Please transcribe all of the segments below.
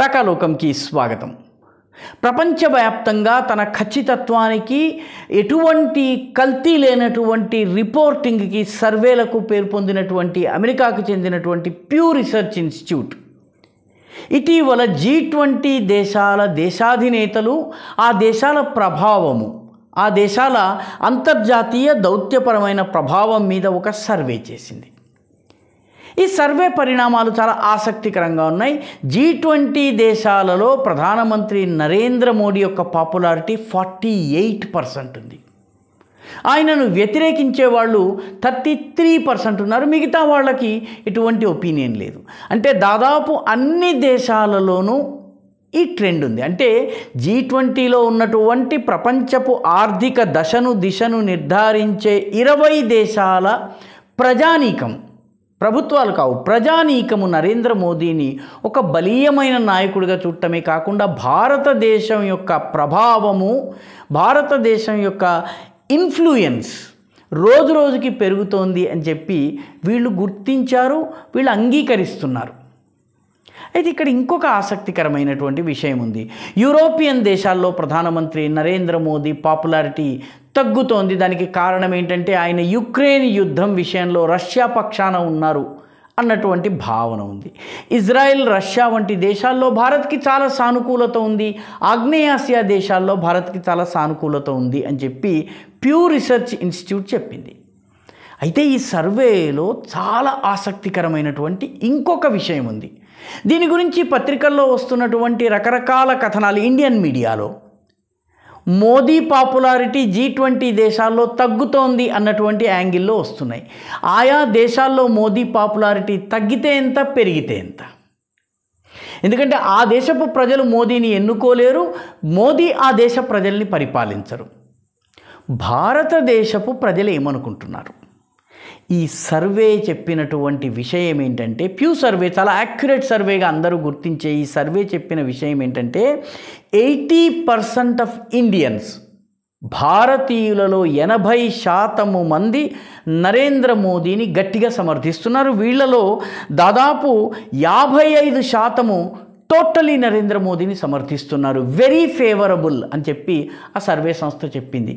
రకలోకంకి స్వాగతం ప్రపంచవ్యాప్తంగా తన ఖచ్చితత్వానికి ఎటువంటి కల్తీ లేనటువంటి రిపోర్టింగ్కి సర్వేలకు పేరు పొందినటువంటి అమెరికాకు చెందినటువంటి ప్యూ రీసెర్చ్ ఇన్స్టిట్యూట్ ఇటీవల జీ ట్వంటీ దేశాల దేశాధినేతలు ఆ దేశాల ప్రభావము ఆ దేశాల అంతర్జాతీయ దౌత్యపరమైన ప్రభావం మీద ఒక సర్వే చేసింది ఈ సర్వే పరిణామాలు చాలా ఆసక్తికరంగా ఉన్నాయి జీ ట్వంటీ దేశాలలో ప్రధానమంత్రి నరేంద్ర మోడీ యొక్క పాపులారిటీ ఫార్టీ ఎయిట్ పర్సెంట్ ఉంది ఆయనను వ్యతిరేకించే వాళ్ళు థర్టీ త్రీ పర్సెంట్ ఉన్నారు మిగతా వాళ్ళకి ఎటువంటి ఒపీనియన్ లేదు అంటే దాదాపు అన్ని దేశాలలోనూ ఈ ట్రెండ్ ఉంది అంటే జీ ట్వంటీలో ఉన్నటువంటి ప్రపంచపు ఆర్థిక దశను దిశను నిర్ధారించే ఇరవై దేశాల ప్రజానీకం ప్రభుత్వాలు కావు ప్రజానీకము నరేంద్ర మోదీని ఒక బలీయమైన నాయకుడిగా చూడటమే కాకుండా భారతదేశం యొక్క ప్రభావము భారతదేశం యొక్క ఇన్ఫ్లుయెన్స్ రోజు రోజుకి పెరుగుతోంది అని చెప్పి వీళ్ళు గుర్తించారు వీళ్ళు అంగీకరిస్తున్నారు అయితే ఇక్కడ ఇంకొక ఆసక్తికరమైనటువంటి విషయం ఉంది యూరోపియన్ దేశాల్లో ప్రధానమంత్రి నరేంద్ర మోదీ పాపులారిటీ తగ్గుతోంది దానికి కారణం ఏంటంటే ఆయన యుక్రెయిన్ యుద్ధం విషయంలో రష్యా పక్షాన ఉన్నారు అన్నటువంటి భావన ఉంది ఇజ్రాయెల్ రష్యా వంటి దేశాల్లో భారత్కి చాలా సానుకూలత ఉంది ఆగ్నేయాసియా దేశాల్లో భారత్కి చాలా సానుకూలత ఉంది అని చెప్పి ప్యూ రీసెర్చ్ ఇన్స్టిట్యూట్ చెప్పింది అయితే ఈ సర్వేలో చాలా ఆసక్తికరమైనటువంటి ఇంకొక విషయం ఉంది దీని గురించి పత్రికల్లో వస్తున్నటువంటి రకరకాల కథనాలు ఇండియన్ మీడియాలో మోదీ పాపులారిటీ జీ ట్వంటీ దేశాల్లో తగ్గుతోంది అన్నటువంటి యాంగిల్లో వస్తున్నాయి ఆయా దేశాల్లో మోదీ పాపులారిటీ తగ్గితే ఎంత పెరిగితే ఎంత ఎందుకంటే ఆ దేశపు ప్రజలు మోదీని ఎన్నుకోలేరు మోదీ ఆ దేశ ప్రజల్ని పరిపాలించరు భారతదేశపు ప్రజలు ఏమనుకుంటున్నారు ఈ సర్వే చెప్పినటువంటి విషయం ఏంటంటే ప్యూ సర్వే చాలా యాక్యురేట్ సర్వేగా అందరూ గుర్తించే ఈ సర్వే చెప్పిన విషయం ఏంటంటే ఎయిటీ పర్సెంట్ ఆఫ్ ఇండియన్స్ భారతీయులలో ఎనభై శాతము మంది నరేంద్ర మోదీని గట్టిగా సమర్థిస్తున్నారు వీళ్ళలో దాదాపు యాభై ఐదు శాతము టోటలీ నరేంద్ర మోదీని సమర్థిస్తున్నారు వెరీ ఫేవరబుల్ అని చెప్పి ఆ సర్వే సంస్థ చెప్పింది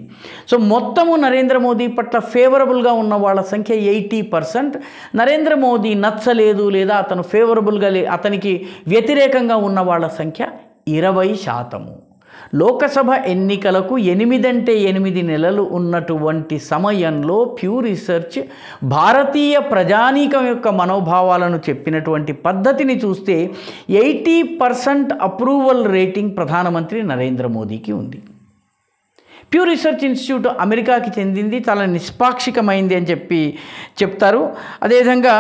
సో మొత్తము నరేంద్ర మోదీ పట్ల ఫేవరబుల్గా ఉన్న వాళ్ళ సంఖ్య ఎయిటీ పర్సెంట్ నరేంద్ర మోదీ నచ్చలేదు లేదా అతను ఫేవరబుల్గా లే అతనికి వ్యతిరేకంగా ఉన్న వాళ్ళ సంఖ్య ఇరవై శాతము లోకసభ ఎన్నికలకు ఎనిమిదంటే ఎనిమిది నెలలు ఉన్నటువంటి సమయంలో ప్యూ రీసెర్చ్ భారతీయ ప్రజానీకం యొక్క మనోభావాలను చెప్పినటువంటి పద్ధతిని చూస్తే ఎయిటీ పర్సెంట్ అప్రూవల్ రేటింగ్ ప్రధానమంత్రి నరేంద్ర మోదీకి ఉంది ప్యూర్ రీసెర్చ్ ఇన్స్టిట్యూట్ అమెరికాకి చెందింది చాలా నిష్పాక్షికమైంది అని చెప్పి చెప్తారు అదేవిధంగా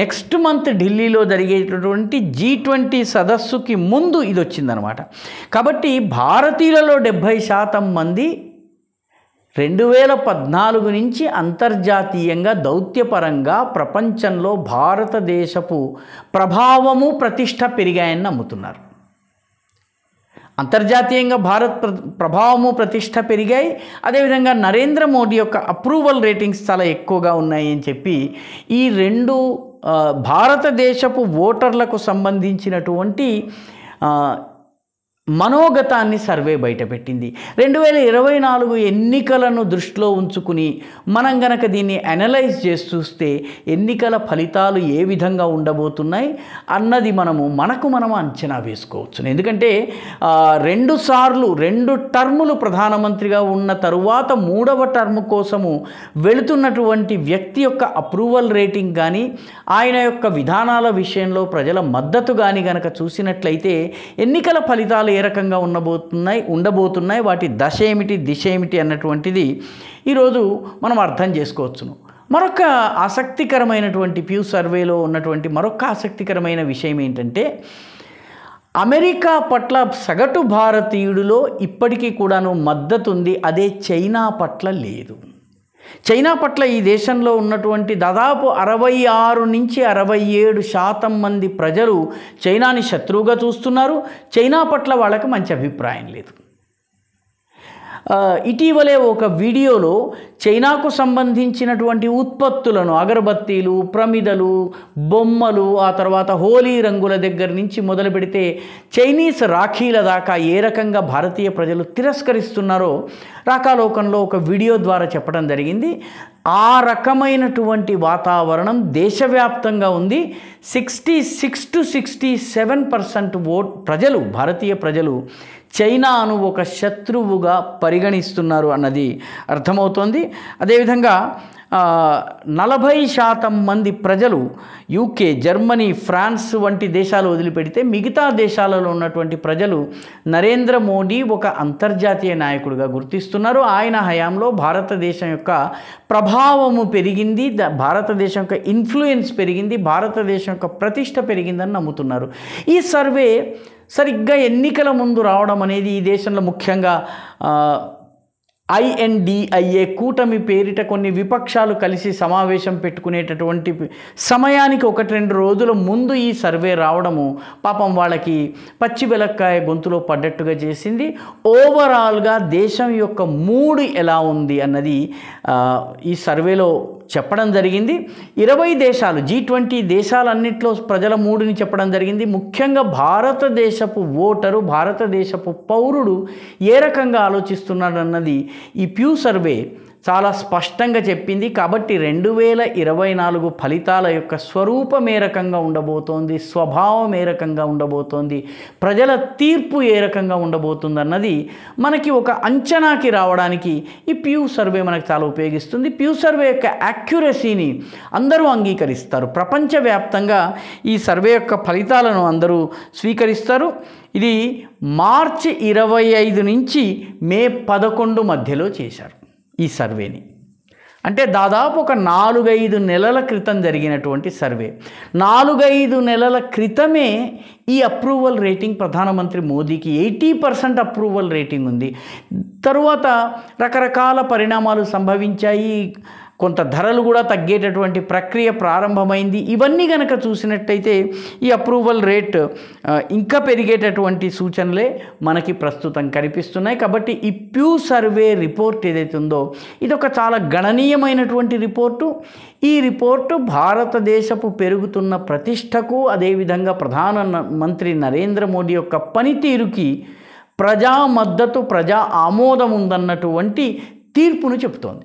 నెక్స్ట్ మంత్ ఢిల్లీలో జరిగేటటువంటి జీ ట్వంటీ సదస్సుకి ముందు ఇది వచ్చిందనమాట కాబట్టి భారతీయులలో డెబ్భై శాతం మంది రెండు వేల పద్నాలుగు నుంచి అంతర్జాతీయంగా దౌత్యపరంగా ప్రపంచంలో భారతదేశపు ప్రభావము ప్రతిష్ట పెరిగాయని నమ్ముతున్నారు అంతర్జాతీయంగా భారత్ ప్రభావము ప్రతిష్ట పెరిగాయి అదేవిధంగా నరేంద్ర మోడీ యొక్క అప్రూవల్ రేటింగ్స్ చాలా ఎక్కువగా ఉన్నాయి అని చెప్పి ఈ రెండు భారతదేశపు ఓటర్లకు సంబంధించినటువంటి మనోగతాన్ని సర్వే బయటపెట్టింది రెండు వేల ఇరవై నాలుగు ఎన్నికలను దృష్టిలో ఉంచుకుని మనం గనక దీన్ని అనలైజ్ చేసి చూస్తే ఎన్నికల ఫలితాలు ఏ విధంగా ఉండబోతున్నాయి అన్నది మనము మనకు మనం అంచనా వేసుకోవచ్చు ఎందుకంటే రెండు సార్లు రెండు టర్ములు ప్రధానమంత్రిగా ఉన్న తరువాత మూడవ టర్మ్ కోసము వెళుతున్నటువంటి వ్యక్తి యొక్క అప్రూవల్ రేటింగ్ కానీ ఆయన యొక్క విధానాల విషయంలో ప్రజల మద్దతు కానీ గనక చూసినట్లయితే ఎన్నికల ఫలితాలు ఏ రకంగా ఉండబోతున్నాయి ఉండబోతున్నాయి వాటి దశ ఏమిటి దిశ ఏమిటి అన్నటువంటిది ఈరోజు మనం అర్థం చేసుకోవచ్చును మరొక ఆసక్తికరమైనటువంటి ప్యూ సర్వేలో ఉన్నటువంటి మరొక ఆసక్తికరమైన విషయం ఏంటంటే అమెరికా పట్ల సగటు భారతీయుడిలో ఇప్పటికీ కూడాను మద్దతు ఉంది అదే చైనా పట్ల లేదు చైనా పట్ల ఈ దేశంలో ఉన్నటువంటి దాదాపు అరవై ఆరు నుంచి అరవై ఏడు శాతం మంది ప్రజలు చైనాని శత్రువుగా చూస్తున్నారు చైనా పట్ల వాళ్ళకి మంచి అభిప్రాయం లేదు ఇటీవలే ఒక వీడియోలో చైనాకు సంబంధించినటువంటి ఉత్పత్తులను అగరబత్తీలు ప్రమిదలు బొమ్మలు ఆ తర్వాత హోలీ రంగుల దగ్గర నుంచి మొదలు పెడితే చైనీస్ రాఖీల దాకా ఏ రకంగా భారతీయ ప్రజలు తిరస్కరిస్తున్నారో రాకాలోకంలో ఒక వీడియో ద్వారా చెప్పడం జరిగింది ఆ రకమైనటువంటి వాతావరణం దేశవ్యాప్తంగా ఉంది sixty six to sixty seven percent vote ప్రజలు భారతీయ ప్రజలు చైనాను ఒక శత్రువుగా పరిగణిస్తున్నారు అన్నది అర్థమవుతోంది అదేవిధంగా నలభై శాతం మంది ప్రజలు యూకే జర్మనీ ఫ్రాన్స్ వంటి దేశాలు వదిలిపెడితే మిగతా దేశాలలో ఉన్నటువంటి ప్రజలు నరేంద్ర మోడీ ఒక అంతర్జాతీయ నాయకుడిగా గుర్తిస్తున్నారు ఆయన హయాంలో భారతదేశం యొక్క ప్రభావము పెరిగింది భారతదేశం యొక్క ఇన్ఫ్లుయెన్స్ పెరిగింది భారతదేశం యొక్క ప్రతిష్ట పెరిగిందని నమ్ముతున్నారు ఈ సర్వే సరిగ్గా ఎన్నికల ముందు రావడం అనేది ఈ దేశంలో ముఖ్యంగా ఐఎన్డిఐఏ కూటమి పేరిట కొన్ని విపక్షాలు కలిసి సమావేశం పెట్టుకునేటటువంటి సమయానికి ఒకటి రెండు రోజుల ముందు ఈ సర్వే రావడము పాపం వాళ్ళకి పచ్చి వెలక్కాయ గొంతులో పడ్డట్టుగా చేసింది ఓవరాల్గా దేశం యొక్క మూడు ఎలా ఉంది అన్నది ఈ సర్వేలో చెప్పడం జరిగింది ఇరవై దేశాలు జీ ట్వంటీ దేశాలన్నింటిలో ప్రజల మూడుని చెప్పడం జరిగింది ముఖ్యంగా భారతదేశపు ఓటరు భారతదేశపు పౌరుడు ఏ రకంగా ఆలోచిస్తున్నాడన్నది ఈ ప్యూ సర్వే చాలా స్పష్టంగా చెప్పింది కాబట్టి రెండు వేల ఇరవై నాలుగు ఫలితాల యొక్క స్వరూప మేరకంగా రకంగా ఉండబోతోంది స్వభావం మేరకంగా రకంగా ఉండబోతోంది ప్రజల తీర్పు ఏ రకంగా ఉండబోతుంది అన్నది మనకి ఒక అంచనాకి రావడానికి ఈ ప్యూ సర్వే మనకు చాలా ఉపయోగిస్తుంది ప్యూ సర్వే యొక్క యాక్యురసీని అందరూ అంగీకరిస్తారు ప్రపంచవ్యాప్తంగా ఈ సర్వే యొక్క ఫలితాలను అందరూ స్వీకరిస్తారు ఇది మార్చి ఇరవై ఐదు నుంచి మే పదకొండు మధ్యలో చేశారు ఈ సర్వేని అంటే దాదాపు ఒక నాలుగైదు నెలల క్రితం జరిగినటువంటి సర్వే నాలుగైదు నెలల క్రితమే ఈ అప్రూవల్ రేటింగ్ ప్రధానమంత్రి మోదీకి ఎయిటీ పర్సెంట్ అప్రూవల్ రేటింగ్ ఉంది తరువాత రకరకాల పరిణామాలు సంభవించాయి కొంత ధరలు కూడా తగ్గేటటువంటి ప్రక్రియ ప్రారంభమైంది ఇవన్నీ కనుక చూసినట్టయితే ఈ అప్రూవల్ రేట్ ఇంకా పెరిగేటటువంటి సూచనలే మనకి ప్రస్తుతం కనిపిస్తున్నాయి కాబట్టి ఈ ప్యూ సర్వే రిపోర్ట్ ఏదైతే ఉందో ఇదొక చాలా గణనీయమైనటువంటి రిపోర్టు ఈ రిపోర్టు భారతదేశపు పెరుగుతున్న ప్రతిష్టకు అదేవిధంగా ప్రధాన మంత్రి నరేంద్ర మోడీ యొక్క పనితీరుకి ప్రజా మద్దతు ప్రజా ఆమోదం ఉందన్నటువంటి తీర్పును చెబుతోంది